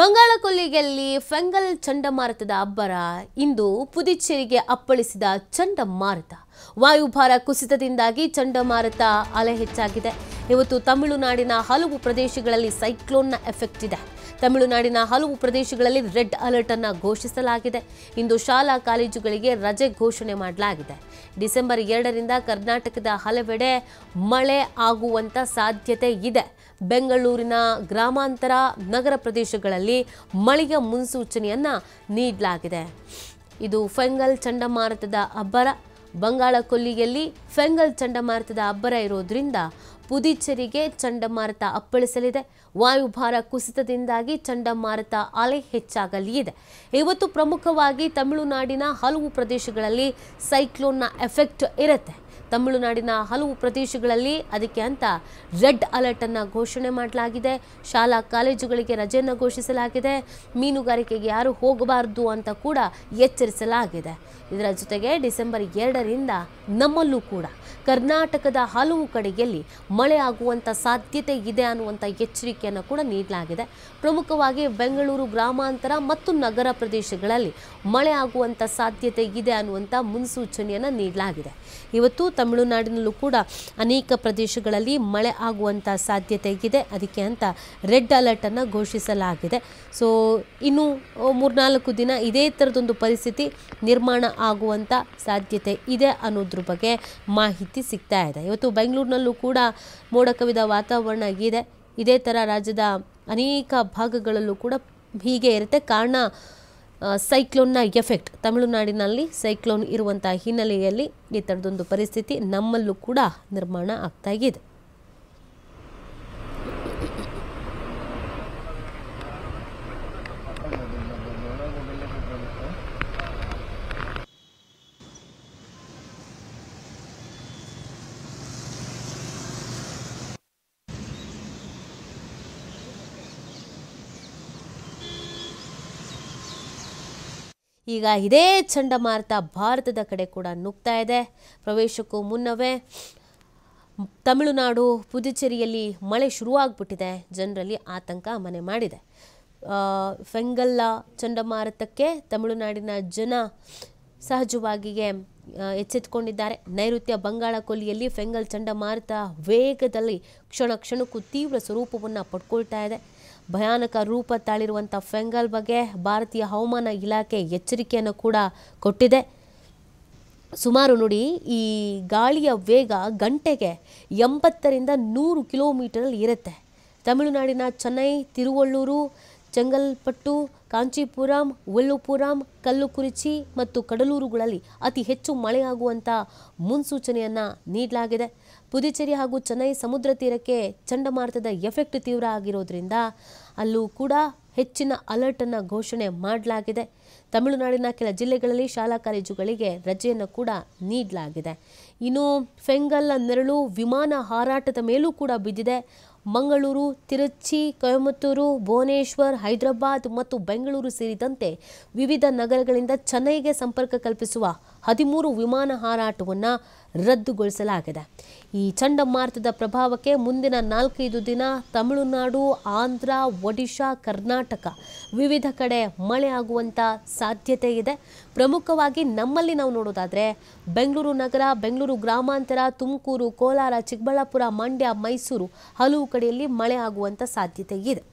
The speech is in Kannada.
ಬಂಗಾಳಕೊಲ್ಲಿಯಲ್ಲಿ ಫೆಂಗಲ್ ಚಂಡಮಾರುತದ ಅಬ್ಬರ ಇಂದು ಪುದುಚೇರಿಗೆ ಅಪ್ಪಳಿಸಿದ ಚಂಡಮಾರುತ ವಾಯುಭಾರ ಕುಸಿತದಿಂದಾಗಿ ಚಂಡಮಾರುತ ಅಲೆ ಹೆಚ್ಚಾಗಿದೆ ಇವತ್ತು ತಮಿಳುನಾಡಿನ ಹಲವು ಪ್ರದೇಶಗಳಲ್ಲಿ ಸೈಕ್ಲೋನ್ನ ಎಫೆಕ್ಟ್ ಇದೆ ತಮಿಳುನಾಡಿನ ಹಲವು ಪ್ರದೇಶಗಳಲ್ಲಿ ರೆಡ್ ಅಲರ್ಟ್ ಅನ್ನು ಘೋಷಿಸಲಾಗಿದೆ ಇಂದು ಶಾಲಾ ಕಾಲೇಜುಗಳಿಗೆ ರಜೆ ಘೋಷಣೆ ಮಾಡಲಾಗಿದೆ ಡಿಸೆಂಬರ್ ಎರಡರಿಂದ ಕರ್ನಾಟಕದ ಹಲವೆಡೆ ಮಳೆ ಆಗುವಂತ ಸಾಧ್ಯತೆ ಇದೆ ಬೆಂಗಳೂರಿನ ಗ್ರಾಮಾಂತರ ನಗರ ಪ್ರದೇಶಗಳಲ್ಲಿ ಮಳೆಯ ಮುನ್ಸೂಚನೆಯನ್ನ ನೀಡಲಾಗಿದೆ ಇದು ಫೆಂಗಲ್ ಚಂಡಮಾರುತದ ಅಬ್ಬರ ಬಂಗಾಳ ಕೊಲ್ಲಿಯಲ್ಲಿ ಫೆಂಗಲ್ ಚಂಡಮಾರುತದ ಅಬ್ಬರ ಇರೋದ್ರಿಂದ ಪುದುಚೇರಿಗೆ ಚಂಡಮಾರುತ ಅಪ್ಪಳಿಸಲಿದೆ ವಾಯುಭಾರ ಕುಸಿತದಿಂದಾಗಿ ಚಂಡಮಾರುತ ಅಲೆ ಹೆಚ್ಚಾಗಲಿದೆ ಇವತ್ತು ಪ್ರಮುಖವಾಗಿ ತಮಿಳುನಾಡಿನ ಹಲವು ಪ್ರದೇಶಗಳಲ್ಲಿ ಸೈಕ್ಲೋನ್ನ ಎಫೆಕ್ಟ್ ಇರುತ್ತೆ ತಮಿಳುನಾಡಿನ ಹಲವು ಪ್ರದೇಶಗಳಲ್ಲಿ ಅದಕ್ಕೆ ಅಂತ ರೆಡ್ ಅಲರ್ಟ್ ಘೋಷಣೆ ಮಾಡಲಾಗಿದೆ ಶಾಲಾ ಕಾಲೇಜುಗಳಿಗೆ ರಜೆಯನ್ನು ಘೋಷಿಸಲಾಗಿದೆ ಮೀನುಗಾರಿಕೆಗೆ ಯಾರು ಹೋಗಬಾರದು ಅಂತ ಕೂಡ ಎಚ್ಚರಿಸಲಾಗಿದೆ ಇದರ ಜೊತೆಗೆ ಡಿಸೆಂಬರ್ ಎರಡರಿಂದ ನಮ್ಮಲ್ಲೂ ಕೂಡ ಕರ್ನಾಟಕದ ಹಲವು ಕಡೆಯಲ್ಲಿ ಮಳೆ ಆಗುವಂಥ ಸಾಧ್ಯತೆ ಇದೆ ಅನ್ನುವಂಥ ಎಚ್ಚರಿಕೆಯನ್ನು ಕೂಡ ನೀಡಲಾಗಿದೆ ಪ್ರಮುಖವಾಗಿ ಬೆಂಗಳೂರು ಗ್ರಾಮಾಂತರ ಮತ್ತು ನಗರ ಪ್ರದೇಶಗಳಲ್ಲಿ ಮಳೆ ಆಗುವಂಥ ಸಾಧ್ಯತೆ ಇದೆ ಅನ್ನುವಂಥ ಮುನ್ಸೂಚನೆಯನ್ನು ನೀಡಲಾಗಿದೆ ಇವತ್ತು ತಮಿಳುನಾಡಿನಲ್ಲೂ ಕೂಡ ಅನೇಕ ಪ್ರದೇಶಗಳಲ್ಲಿ ಮಳೆ ಆಗುವಂಥ ಸಾಧ್ಯತೆ ಇದೆ ಅದಕ್ಕೆ ಅಂತ ರೆಡ್ ಅಲರ್ಟನ್ನು ಘೋಷಿಸಲಾಗಿದೆ ಸೊ ಇನ್ನು ಮೂರ್ನಾಲ್ಕು ದಿನ ಇದೇ ಥರದೊಂದು ಪರಿಸ್ಥಿತಿ ನಿರ್ಮಾಣ ಆಗುವಂಥ ಸಾಧ್ಯತೆ ಇದೆ ಅನ್ನೋದ್ರ ಬಗ್ಗೆ ಮಾಹಿತಿ ಮಾಹಿತಿ ಸಿಗ್ತಾ ಇದೆ ಇವತ್ತು ಬೆಂಗಳೂರಿನಲ್ಲೂ ಕೂಡ ಮೋಡ ಕವಿದ ವಾತಾವರಣ ಆಗಿದೆ ಇದೇ ಥರ ರಾಜ್ಯದ ಅನೇಕ ಭಾಗಗಳಲ್ಲೂ ಕೂಡ ಹೀಗೆ ಇರುತ್ತೆ ಕಾರಣ ಸೈಕ್ಲೋನ್ನ ಎಫೆಕ್ಟ್ ತಮಿಳುನಾಡಿನಲ್ಲಿ ಸೈಕ್ಲೋನ್ ಇರುವಂಥ ಹಿನ್ನೆಲೆಯಲ್ಲಿ ಈ ಥರದೊಂದು ಪರಿಸ್ಥಿತಿ ನಮ್ಮಲ್ಲೂ ಕೂಡ ನಿರ್ಮಾಣ ಆಗ್ತಾ ಇದೆ ಈಗ ಇದೇ ಚಂಡಮಾರುತ ಭಾರತದ ಕಡೆ ಕೂಡ ನುಗ್ತಾ ಇದೆ ಪ್ರವೇಶಕ್ಕೂ ಮುನ್ನವೇ ತಮಿಳುನಾಡು ಪುದುಚೇರಿಯಲ್ಲಿ ಮಳೆ ಶುರುವಾಗ್ಬಿಟ್ಟಿದೆ ಜನರಲ್ಲಿ ಆತಂಕ ಮನೆ ಮಾಡಿದೆ ಫೆಂಗಲ್ಲ ಚಂಡಮಾರುತಕ್ಕೆ ತಮಿಳುನಾಡಿನ ಜನ ಸಹಜವಾಗಿಯೇ ಎಚ್ಚೆತ್ತುಕೊಂಡಿದ್ದಾರೆ ನೈಋತ್ಯ ಬಂಗಾಳ ಕೊಲ್ಲಿಯಲ್ಲಿ ಫೆಂಗಲ್ ಚಂಡಮಾರುತ ವೇಗದಲ್ಲಿ ಕ್ಷಣ ಕ್ಷಣಕ್ಕೂ ತೀವ್ರ ಸ್ವರೂಪವನ್ನು ಪಡ್ಕೊಳ್ತಾ ಇದೆ ಭಯಾನಕ ರೂಪ ತಾಳಿರುವಂಥ ಫೆಂಗಲ್ ಬಗ್ಗೆ ಭಾರತೀಯ ಹವಾಮಾನ ಇಲಾಖೆ ಎಚ್ಚರಿಕೆಯನ್ನು ಕೂಡ ಕೊಟ್ಟಿದೆ ಸುಮಾರು ನೋಡಿ ಈ ಗಾಳಿಯ ವೇಗ ಗಂಟೆಗೆ ಎಂಬತ್ತರಿಂದ ನೂರು ಕಿಲೋಮೀಟರಲ್ಲಿ ಇರುತ್ತೆ ತಮಿಳುನಾಡಿನ ಚೆನ್ನೈ ತಿರುವಳ್ಳೂರು ಚೆಂಗಲ್ಪಟ್ಟು ಕಾಂಚೀಪುರಂ ಒಲ್ಲುಪುರಂ ಕಲ್ಲುಕುರಿಚಿ ಮತ್ತು ಕಡಲೂರುಗಳಲ್ಲಿ ಅತಿ ಹೆಚ್ಚು ಮಳೆಯಾಗುವಂಥ ಮುನ್ಸೂಚನೆಯನ್ನು ನೀಡಲಾಗಿದೆ ಪುದುಚೇರಿ ಹಾಗೂ ಚೆನ್ನೈ ಸಮುದ್ರ ತೀರಕ್ಕೆ ಚಂಡಮಾರುತದ ಎಫೆಕ್ಟ್ ತೀವ್ರ ಆಗಿರೋದ್ರಿಂದ ಅಲ್ಲೂ ಕೂಡ ಹೆಚ್ಚಿನ ಅಲರ್ಟನ್ನು ಘೋಷಣೆ ಮಾಡಲಾಗಿದೆ ತಮಿಳುನಾಡಿನ ಕೆಲ ಜಿಲ್ಲೆಗಳಲ್ಲಿ ಶಾಲಾ ಕಾಲೇಜುಗಳಿಗೆ ರಜೆಯನ್ನು ಕೂಡ ನೀಡಲಾಗಿದೆ ಇನ್ನು ಫೆಂಗಲ್ ನೆರಳು ವಿಮಾನ ಹಾರಾಟದ ಮೇಲೂ ಕೂಡ ಬಿದ್ದಿದೆ ಮಂಗಳೂರು ತಿರುಚಿ ಕೊಯಮತ್ತೂರು ಭುವನೇಶ್ವರ್ ಹೈದರಾಬಾದ್ ಮತ್ತು ಬೆಂಗಳೂರು ಸೇರಿದಂತೆ ವಿವಿಧ ನಗರಗಳಿಂದ ಚೆನ್ನೈಗೆ ಸಂಪರ್ಕ ಕಲ್ಪಿಸುವ ಹದಿಮೂರು ವಿಮಾನ ಹಾರಾಟವನ್ನು ರದ್ದುಗೊಳಿಸಲಾಗಿದೆ ಈ ಚಂಡಮಾರುತದ ಪ್ರಭಾವಕ್ಕೆ ಮುಂದಿನ ನಾಲ್ಕೈದು ದಿನ ತಮಿಳುನಾಡು ಆಂಧ್ರ ಒಡಿಶಾ ಕರ್ನಾಟಕ ವಿವಿಧ ಕಡೆ ಮಳೆ ಆಗುವಂಥ ಸಾಧ್ಯತೆ ಇದೆ ಪ್ರಮುಖವಾಗಿ ನಮ್ಮಲ್ಲಿ ನಾವು ನೋಡೋದಾದರೆ ಬೆಂಗಳೂರು ನಗರ ಬೆಂಗಳೂರು ಗ್ರಾಮಾಂತರ ತುಮಕೂರು ಕೋಲಾರ ಚಿಕ್ಕಬಳ್ಳಾಪುರ ಮಂಡ್ಯ ಮೈಸೂರು ಹಲವು ಕಡೆಯಲ್ಲಿ ಮಳೆ ಆಗುವಂಥ ಸಾಧ್ಯತೆ ಇದೆ